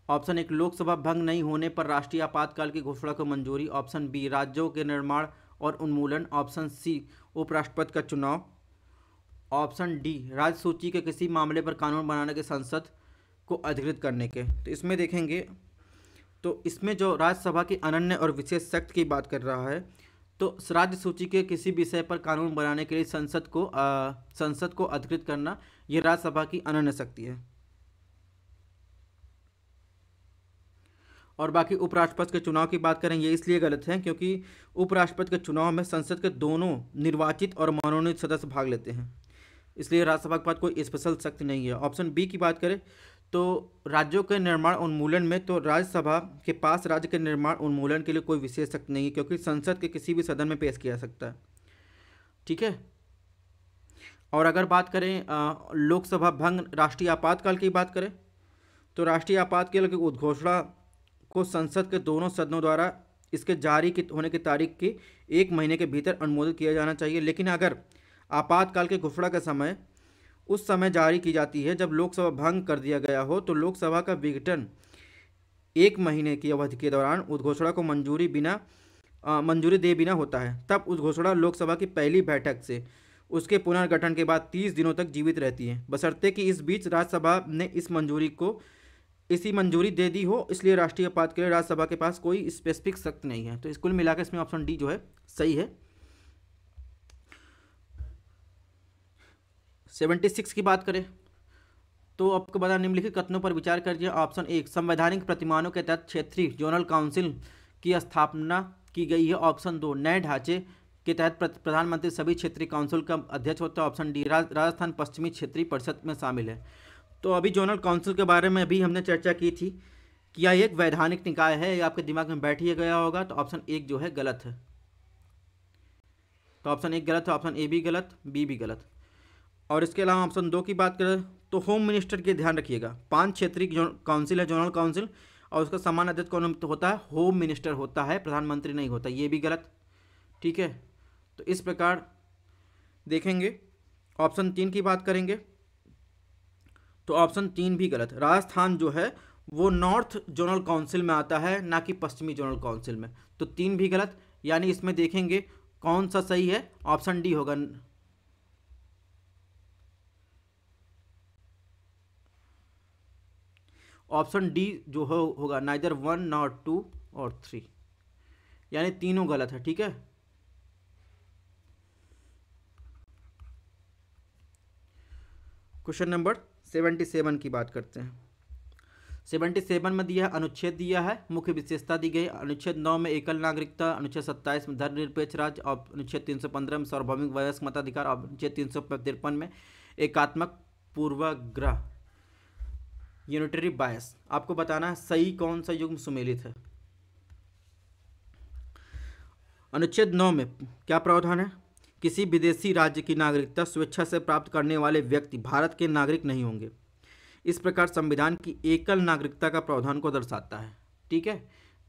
ऑप्शन एक लोकसभा भंग नहीं होने पर राष्ट्रीय आपातकाल की घोषणा को मंजूरी ऑप्शन बी राज्यों के निर्माण और उन्मूलन ऑप्शन सी उपराष्ट्रपति का चुनाव ऑप्शन डी राज्य सूची के किसी मामले पर कानून बनाने के संसद को अधिकृत करने के तो इसमें देखेंगे तो इसमें जो राज्यसभा की अनन्य और विशेष शक्ति की बात कर रहा है तो राज्य सूची के किसी विषय पर कानून बनाने के लिए संसद को आ, संसद को अधिकृत करना यह राज्यसभा की अनन्य शक्ति है और बाकी उपराष्ट्रपति के चुनाव की बात करें ये इसलिए गलत है क्योंकि उपराष्ट्रपति के चुनाव में संसद के दोनों निर्वाचित और मनोनीत सदस्य भाग लेते हैं इसलिए राज्यसभा के पास कोई स्पेशल शक्ति नहीं है ऑप्शन बी की बात करें तो राज्यों के निर्माण उन्मूलन में तो राज्यसभा के पास राज्य के निर्माण उन्मूलन के लिए कोई विशेष शक्ति नहीं है क्योंकि संसद के किसी भी सदन में पेश किया सकता है ठीक है और अगर बात करें लोकसभा भंग राष्ट्रीय आपातकाल की बात करें तो राष्ट्रीय आपातकाल की उद्घोषणा को संसद के दोनों सदनों द्वारा इसके जारी की होने की तारीख के एक महीने के भीतर अनुमोदित किया जाना चाहिए लेकिन अगर आपातकाल के घुफड़ा का समय उस समय जारी की जाती है जब लोकसभा भंग कर दिया गया हो तो लोकसभा का विघटन एक महीने की अवधि के दौरान उद्घोषणा को मंजूरी बिना मंजूरी दे बिना होता है तब उद्घोषणा लोकसभा की पहली बैठक से उसके पुनर्गठन के बाद तीस दिनों तक जीवित रहती है बशर्ते कि इस बीच राज्यसभा ने इस मंजूरी को इसी मंजूरी दे दी हो इसलिए राष्ट्रीय आपात के लिए राज्यसभा के पास कोई स्पेसिफिक शक्त नहीं है तो कुल मिलाकर इसमें ऑप्शन डी जो है सही है सेवेंटी सिक्स की बात करें तो आपको बता निम्नलिखित कथनों पर विचार करिए ऑप्शन एक संवैधानिक प्रतिमानों के तहत क्षेत्रीय जोनल काउंसिल की स्थापना की गई है ऑप्शन दो नए ढांचे के तहत प्रधानमंत्री सभी क्षेत्रीय काउंसिल का अध्यक्ष होता है ऑप्शन डी राजस्थान पश्चिमी क्षेत्रीय परिषद में शामिल है तो अभी जोनल काउंसिल के बारे में भी हमने चर्चा की थी कि यह एक वैधानिक निकाय है ये आपके दिमाग में बैठ ही गया होगा तो ऑप्शन एक जो है गलत है तो ऑप्शन एक गलत है ऑप्शन ए भी गलत बी भी गलत और इसके अलावा ऑप्शन दो की बात करें तो होम मिनिस्टर के ध्यान रखिएगा पांच क्षेत्रीय काउंसिल है जोनल काउंसिल और उसका सामान्य अध्यक्ष कौन होता है होम मिनिस्टर होता है प्रधानमंत्री नहीं होता ये भी गलत ठीक है तो इस प्रकार देखेंगे ऑप्शन तीन की बात करेंगे तो ऑप्शन तीन भी गलत राजस्थान जो है वो नॉर्थ जोनल काउंसिल में आता है ना कि पश्चिमी जोनल काउंसिल में तो तीन भी गलत यानी इसमें देखेंगे कौन सा सही है ऑप्शन डी होगा ऑप्शन डी जो हो, होगा नाइदर वन नॉट टू और थ्री यानी तीनों गलत है ठीक है क्वेश्चन नंबर सेवेंटी सेवन की बात करते हैं सेवेंटी सेवन में दिया है अनुच्छेद दिया है मुख्य विशेषता दी गई अनुच्छेद नौ में एकल नागरिकता अनुच्छेद सत्ताईस में धर्मनिरपेक्ष राज्य और अनुच्छेद तीन सौ पंद्रह में सार्वभौमिक वयस्क मताधिकार और अनुच्छेद तीन सौ तिरपन में एकात्मक पूर्वाग्रह यूनिटरी बायस आपको बताना है सही कौन सा युग्म सुमेलित है अनुच्छेद नौ में क्या प्रावधान है किसी विदेशी राज्य की नागरिकता स्वेच्छा से प्राप्त करने वाले व्यक्ति भारत के नागरिक नहीं होंगे इस प्रकार संविधान की एकल नागरिकता का प्रावधान को दर्शाता है ठीक है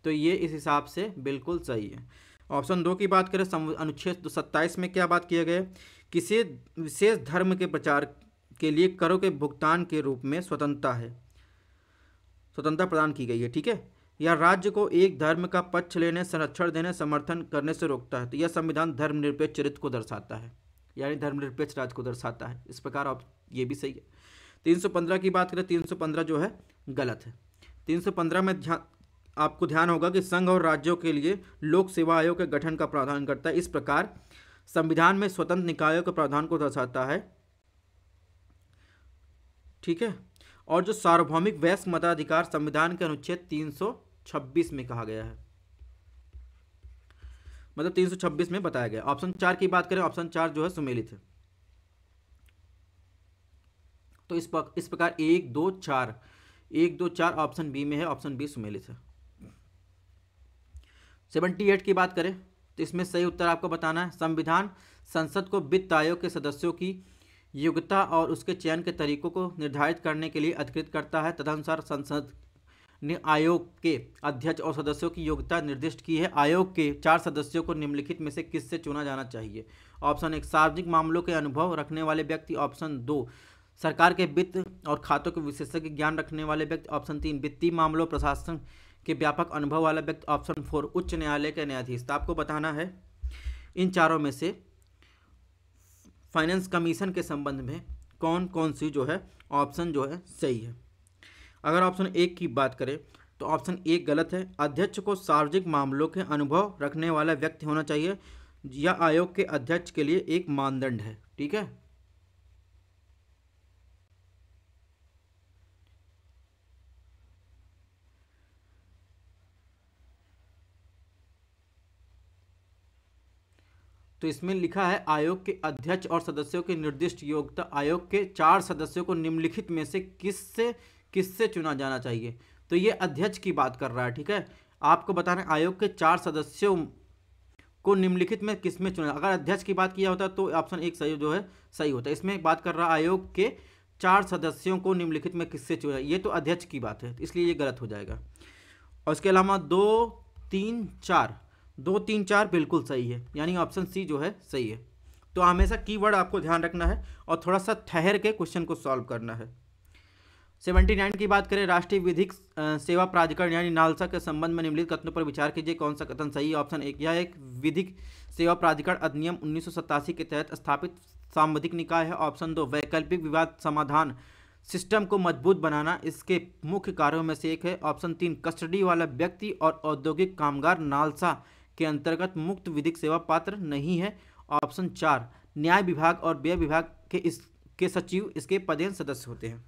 तो ये इस हिसाब से बिल्कुल सही है ऑप्शन दो की बात करें अनुच्छेद सत्ताईस में क्या बात किया गया किसी विशेष धर्म के प्रचार के लिए करों के भुगतान के रूप में स्वतंत्रता है स्वतंत्रता प्रदान की गई है ठीक है या राज्य को एक धर्म का पक्ष लेने संरक्षण देने समर्थन करने से रोकता है तो यह संविधान धर्मनिरपेक्ष चरित्र को दर्शाता है यानी धर्मनिरपेक्ष राज्य को दर्शाता है इस प्रकार आप ये भी सही है 315 की बात करें 315 जो है गलत है 315 में ध्यान आपको ध्यान होगा कि संघ और राज्यों के लिए लोक सेवा आयोग के गठन का प्रावधान करता है इस प्रकार संविधान में स्वतंत्र निकायों के प्रावधान को दर्शाता है ठीक है और जो सार्वभौमिक वयस्क मताधिकार संविधान के अनुच्छेद तीन सौ 326 में कहा गया है मतलब 326 में बताया गया ऑप्शन चार की बात करें ऑप्शन चार जो है सुमेलित है तो इस पक, इस प्रकार एक दो चार एक दो चार ऑप्शन बी में है ऑप्शन बी सुमेलित है सेवेंटी एट की बात करें तो इसमें सही उत्तर आपको बताना है संविधान संसद को वित्त आयोग के सदस्यों की योग्यता और उसके चयन के तरीकों को निर्धारित करने के लिए अधिकृत करता है तदनुसार संसद ने आयोग के अध्यक्ष और सदस्यों की योग्यता निर्दिष्ट की है आयोग के चार सदस्यों को निम्नलिखित में से किससे चुना जाना चाहिए ऑप्शन एक सार्वजनिक मामलों के अनुभव रखने वाले व्यक्ति ऑप्शन दो सरकार के वित्त और खातों के विशेषज्ञ ज्ञान रखने वाले व्यक्ति ऑप्शन तीन वित्तीय मामलों प्रशासन के व्यापक अनुभव वाला व्यक्ति ऑप्शन फोर उच्च न्यायालय के न्यायाधीश तो आपको बताना है इन चारों में से फाइनेंस कमीशन के संबंध में कौन कौन सी जो है ऑप्शन जो है सही है अगर ऑप्शन एक की बात करें तो ऑप्शन एक गलत है अध्यक्ष को सार्वजनिक मामलों के अनुभव रखने वाला व्यक्ति होना चाहिए यह आयोग के अध्यक्ष के लिए एक मानदंड है ठीक है तो इसमें लिखा है आयोग के अध्यक्ष और सदस्यों के निर्दिष्ट योग्यता आयोग के चार सदस्यों को निम्नलिखित में से किस से किससे चुना जाना चाहिए तो ये अध्यक्ष की बात कर रहा है ठीक है आपको बताना आयोग के चार सदस्यों को निम्नलिखित में किसमें चुना अगर अध्यक्ष की बात किया होता तो ऑप्शन एक सही जो है सही होता है इसमें बात कर रहा आयोग के चार सदस्यों को निम्नलिखित में किससे चुना ये तो अध्यक्ष की बात है इसलिए ये गलत हो जाएगा और इसके अलावा दो तीन चार दो तीन चार बिल्कुल सही है यानी ऑप्शन सी जो है सही है तो हमेशा कीवर्ड आपको ध्यान रखना है और थोड़ा सा ठहर के क्वेश्चन को सॉल्व करना है सेवेंटी नाइन की बात करें राष्ट्रीय विधिक सेवा प्राधिकरण यानी नालसा के संबंध में निम्नलिखित कथनों पर विचार कीजिए कौन सा कथन सही है ऑप्शन एक यह एक विधिक सेवा प्राधिकरण अधिनियम उन्नीस के तहत स्थापित सांविधिक निकाय है ऑप्शन दो वैकल्पिक विवाद समाधान सिस्टम को मजबूत बनाना इसके मुख्य कार्यों में से एक है ऑप्शन तीन कस्टडी वाला व्यक्ति और औद्योगिक कामगार नालसा के अंतर्गत मुक्त विधिक सेवा पात्र नहीं है ऑप्शन चार न्याय विभाग और व्यय विभाग के इस के सचिव इसके पदेन सदस्य होते हैं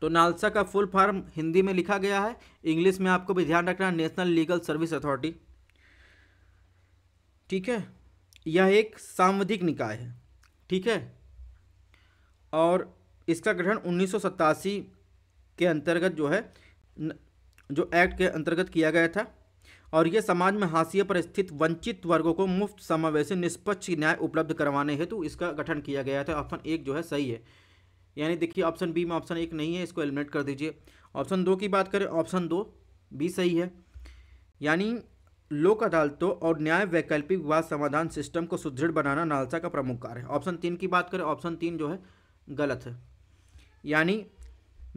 तो नालसा का फुल फॉर्म हिंदी में लिखा गया है इंग्लिश में आपको भी ध्यान रखना नेशनल लीगल सर्विस अथॉरिटी ठीक है यह एक सामवधिक निकाय है ठीक है और इसका गठन उन्नीस के अंतर्गत जो है जो एक्ट के अंतर्गत किया गया था और ये समाज में हाशिए पर स्थित वंचित वर्गों को मुफ्त समावेशी निष्पक्ष न्याय उपलब्ध करवाने हेतु इसका गठन किया गया था ऑप्शन एक जो है सही है यानी देखिए ऑप्शन बी में ऑप्शन एक नहीं है इसको एलिमिनेट कर दीजिए ऑप्शन दो की बात करें ऑप्शन दो बी सही है यानी लोक अदालतों और न्याय वैकल्पिक विवाद समाधान सिस्टम को सुदृढ़ बनाना नालसा का प्रमुख कार्य है ऑप्शन तीन की बात करें ऑप्शन तीन जो है गलत है यानी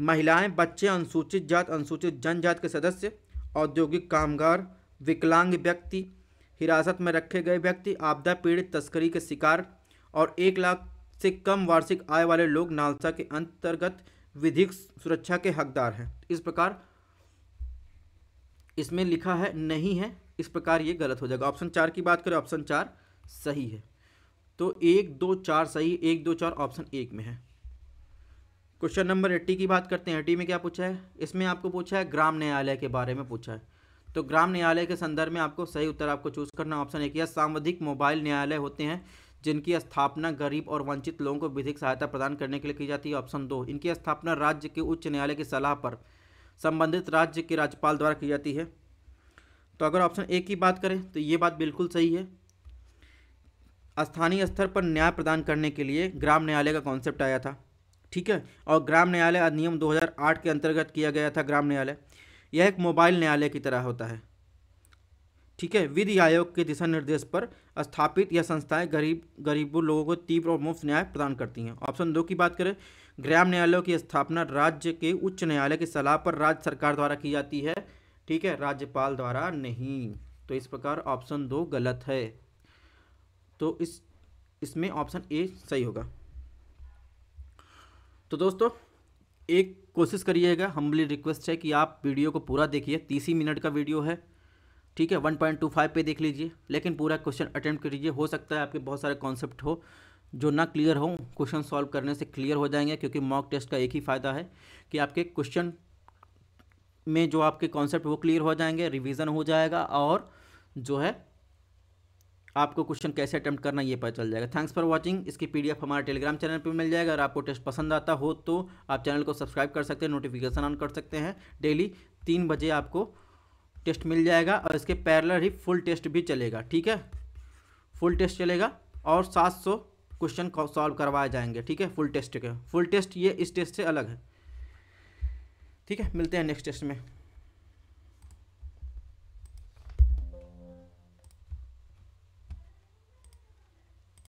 महिलाएं बच्चे अनुसूचित जात अनुसूचित जनजात के सदस्य औद्योगिक कामगार विकलांग व्यक्ति हिरासत में रखे गए व्यक्ति आपदा पीड़ित तस्करी के शिकार और एक लाख से कम वार्षिक आय वाले लोग नालसा के अंतर्गत विधिक सुरक्षा के हकदार हैं इस प्रकार इसमें लिखा है नहीं है इस प्रकार ये गलत हो जाएगा ऑप्शन चार की बात करें ऑप्शन चार सही है तो एक दो चार सही एक दो चार ऑप्शन एक में है क्वेश्चन नंबर एट्टी की बात करते हैं एट्टी में क्या पूछा है इसमें आपको पूछा है ग्राम न्यायालय के बारे में पूछा है तो ग्राम न्यायालय के संदर्भ में आपको सही उत्तर आपको चूज करना ऑप्शन एक या सामवधिक मोबाइल न्यायालय होते हैं जिनकी स्थापना गरीब और वंचित लोगों को विधिक सहायता प्रदान करने के लिए की जाती है ऑप्शन दो इनकी स्थापना राज्य के उच्च न्यायालय की सलाह पर संबंधित राज्य के राज्यपाल द्वारा की जाती है तो अगर ऑप्शन ए की बात करें तो ये बात बिल्कुल सही है स्थानीय स्तर पर न्याय प्रदान करने के लिए ग्राम न्यायालय का कॉन्सेप्ट आया था ठीक है और ग्राम न्यायालय अधिनियम 2008 के अंतर्गत किया गया था ग्राम न्यायालय यह एक मोबाइल न्यायालय की तरह होता है ठीक है विधि आयोग के दिशा निर्देश पर स्थापित यह संस्थाएं गरीब गरीबों लोगों को तीव्र और मुफ्त न्याय प्रदान करती हैं ऑप्शन दो की बात करें ग्राम न्यायालयों की स्थापना राज्य के उच्च न्यायालय की सलाह पर राज्य सरकार द्वारा की जाती है ठीक है राज्यपाल द्वारा नहीं तो इस प्रकार ऑप्शन दो गलत है तो इस इसमें ऑप्शन ए सही होगा तो दोस्तों एक कोशिश करिएगा हम्बली रिक्वेस्ट है कि आप वीडियो को पूरा देखिए तीस ही मिनट का वीडियो है ठीक है 1.25 पे देख लीजिए लेकिन पूरा क्वेश्चन अटेम्प्ट लीजिए हो सकता है आपके बहुत सारे कॉन्सेप्ट हो जो ना क्लियर हो क्वेश्चन सॉल्व करने से क्लियर हो जाएंगे क्योंकि मॉक टेस्ट का एक ही फ़ायदा है कि आपके क्वेश्चन में जो आपके कॉन्सेप्ट वो क्लियर हो जाएंगे रिविज़न हो जाएगा और जो है आपको क्वेश्चन कैसे अटैम्प्ट करना ये पता चल जाएगा थैंक्स फॉर वाचिंग इसकी पीडीएफ हमारे टेलीग्राम चैनल पे मिल जाएगा अगर आपको टेस्ट पसंद आता हो तो आप चैनल को सब्सक्राइब कर सकते हैं नोटिफिकेशन ऑन कर सकते हैं डेली तीन बजे आपको टेस्ट मिल जाएगा और इसके पैरलर ही फुल टेस्ट भी चलेगा ठीक है फुल टेस्ट चलेगा और 700 क्वेश्चन सॉल्व करवाए जाएंगे ठीक है फुल टेस्ट के फुल टेस्ट ये इस टेस्ट से अलग है ठीक है मिलते हैं नेक्स्ट टेस्ट में